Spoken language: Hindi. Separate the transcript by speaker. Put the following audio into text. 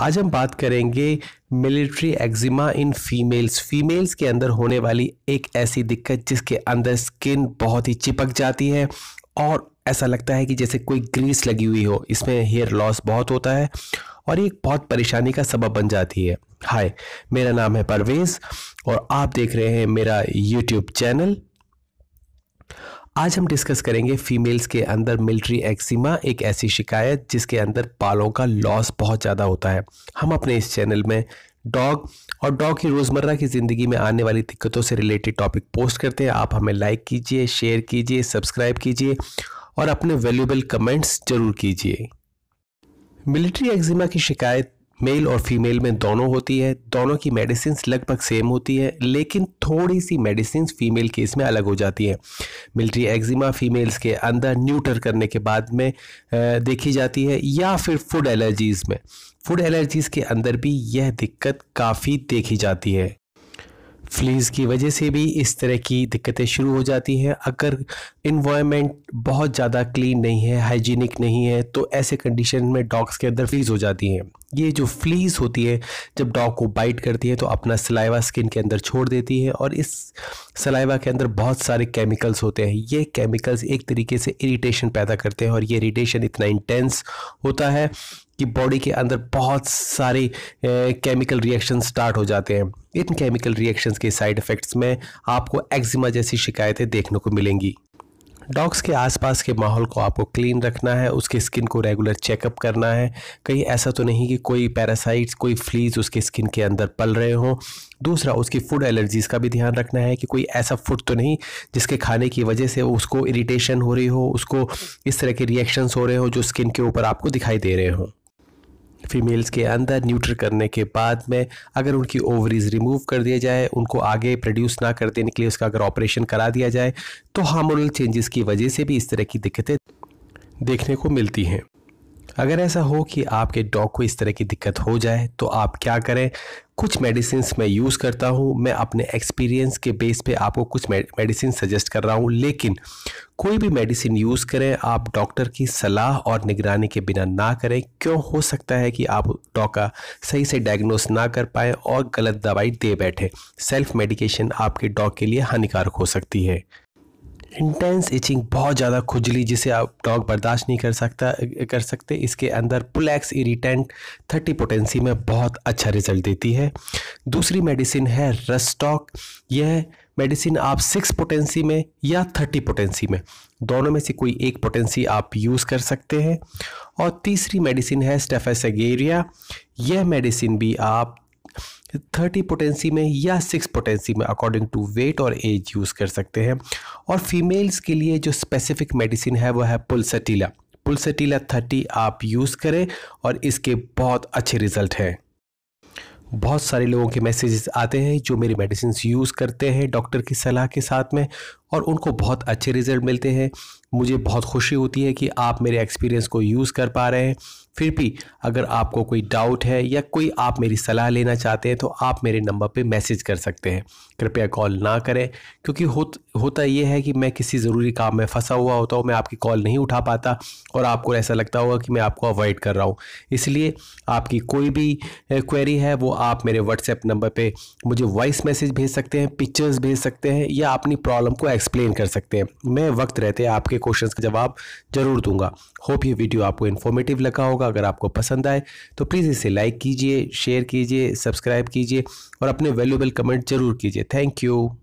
Speaker 1: आज हम बात करेंगे military eczema in females females के अंदर होने वाली एक ऐसी दिक्कत जिसके अंदर स्किन बहुत ही चिपक जाती है और ऐसा लगता है कि जैसे कोई ग्रीस लगी हुई हो इसमें हेयर लॉस बहुत होता है और ये बहुत परेशानी का सबब बन जाती है हाय मेरा नाम है परवेज़ और आप देख रहे हैं मेरा यूट्यूब चैनल आज हम डिस्कस करेंगे फीमेल्स के अंदर मिलिट्री एक्सीमा एक ऐसी शिकायत जिसके अंदर बालों का लॉस बहुत ज़्यादा होता है हम अपने इस चैनल में डॉग और डॉग की रोज़मर्रा की ज़िंदगी में आने वाली दिक्कतों से रिलेटेड टॉपिक पोस्ट करते हैं आप हमें लाइक कीजिए शेयर कीजिए सब्सक्राइब कीजिए और अपने वैल्यूबल कमेंट्स ज़रूर कीजिए मिलिट्री एक्जिमा की शिकायत मेल और फीमेल में दोनों होती है दोनों की मेडिसिन लगभग सेम होती है लेकिन थोड़ी सी मेडिसिन फीमेल केस में अलग हो जाती है मिल्ट्री एक्जिमा फीमेल्स के अंदर न्यूटर करने के बाद में देखी जाती है या फिर फूड एलर्जीज़ में फूड एलर्जीज़ के अंदर भी यह दिक्कत काफ़ी देखी जाती है फ्लीज़ की वजह से भी इस तरह की दिक्कतें शुरू हो जाती हैं अगर इन्वायरमेंट बहुत ज़्यादा क्लीन नहीं है हाइजीनिक नहीं है तो ऐसे कंडीशन में डॉग्स के अंदर फ्लीज़ हो जाती हैं ये जो फ्लीज़ होती है जब डॉग को बाइट करती है तो अपना सलाइवा स्किन के अंदर छोड़ देती है और इस सलाइवा के अंदर बहुत सारे केमिकल्स होते हैं ये केमिकल्स एक तरीके से इरीटेशन पैदा करते हैं और ये इरीटेशन इतना इंटेंस होता है कि बॉडी के अंदर बहुत सारे केमिकल रिएक्शन स्टार्ट हो जाते हैं इन केमिकल रिएक्शंस के साइड इफ़ेक्ट्स में आपको एक्जिमा जैसी शिकायतें देखने को मिलेंगी डॉग्स के आसपास के माहौल को आपको क्लीन रखना है उसके स्किन को रेगुलर चेकअप करना है कहीं ऐसा तो नहीं कि कोई पैरासाइट्स कोई फ्लीज उसके स्किन के अंदर पल रहे हों दूसरा उसकी फूड एलर्जीज़ का भी ध्यान रखना है कि कोई ऐसा फूड तो नहीं जिसके खाने की वजह से उसको इरीटेशन हो रही हो उसको इस तरह के रिएक्शंस हो रहे हों जो स्किन के ऊपर आपको दिखाई दे रहे हों फीमेल्स के अंदर न्यूट्र करने के बाद में अगर उनकी ओवरीज रिमूव कर दिया जाए उनको आगे प्रोड्यूस ना कर देने के लिए उसका अगर ऑपरेशन करा दिया जाए तो हार्मोनल चेंजेस की वजह से भी इस तरह की दिक्कतें देखने को मिलती हैं अगर ऐसा हो कि आपके डॉग को इस तरह की दिक्कत हो जाए तो आप क्या करें कुछ मेडिसिन मैं यूज़ करता हूँ मैं अपने एक्सपीरियंस के बेस पे आपको कुछ मेडिसिन सजेस्ट कर रहा हूँ लेकिन कोई भी मेडिसिन यूज़ करें आप डॉक्टर की सलाह और निगरानी के बिना ना करें क्यों हो सकता है कि आप डॉग का सही से डायग्नोस ना कर पाए और गलत दवाई दे बैठे सेल्फ मेडिकेशन आपके डॉग के लिए हानिकारक हो सकती है इंटेंस इचिंग बहुत ज़्यादा खुजली जिसे आप डॉग बर्दाश्त नहीं कर सकता कर सकते इसके अंदर पुलैक्स इरीटेंट थर्टी पोटेंसी में बहुत अच्छा रिजल्ट देती है दूसरी मेडिसिन है रस्टॉक यह मेडिसिन आप सिक्स पोटेंसी में या थर्टी पोटेंसी में दोनों में से कोई एक पोटेंसी आप यूज़ कर सकते हैं और तीसरी मेडिसिन है स्टेफेसगेरिया यह मेडिसिन भी आप थर्टी पोटेंसी में या सिक्स पोटेंसी में अकॉर्डिंग टू वेट और एज यूज़ कर सकते हैं और फीमेल्स के लिए जो स्पेसिफिक मेडिसिन है वह है पुलसटीला पुलसटीला थर्टी आप यूज़ करें और इसके बहुत अच्छे रिजल्ट हैं बहुत सारे लोगों के मैसेजेस आते हैं जो मेरी मेडिसिन यूज़ करते हैं डॉक्टर की सलाह के साथ में और उनको बहुत अच्छे रिज़ल्ट मिलते हैं मुझे बहुत खुशी होती है कि आप मेरे एक्सपीरियंस को यूज़ कर पा रहे हैं फिर भी अगर आपको कोई डाउट है या कोई आप मेरी सलाह लेना चाहते हैं तो आप मेरे नंबर पे मैसेज कर सकते हैं कृपया कॉल ना करें क्योंकि हो, होता यह है कि मैं किसी ज़रूरी काम में फंसा हुआ होता हूँ मैं आपकी कॉल नहीं उठा पाता और आपको ऐसा लगता होगा कि मैं आपको अवॉइड कर रहा हूँ इसलिए आपकी कोई भी क्वेरी है वो आप मेरे व्हाट्सएप नंबर पर मुझे वॉइस मैसेज भेज सकते हैं पिक्चर्स भेज सकते हैं या अपनी प्रॉब्लम को एक्सप्लेन कर सकते हैं मैं वक्त रहते आपके क्वेश्चन का जवाब जरूर दूंगा होप ये वीडियो आपको इन्फॉर्मेटिव लगा होगा अगर आपको पसंद आए तो प्लीज़ इसे लाइक कीजिए शेयर कीजिए सब्सक्राइब कीजिए और अपने वैल्यूबल कमेंट ज़रूर कीजिए थैंक यू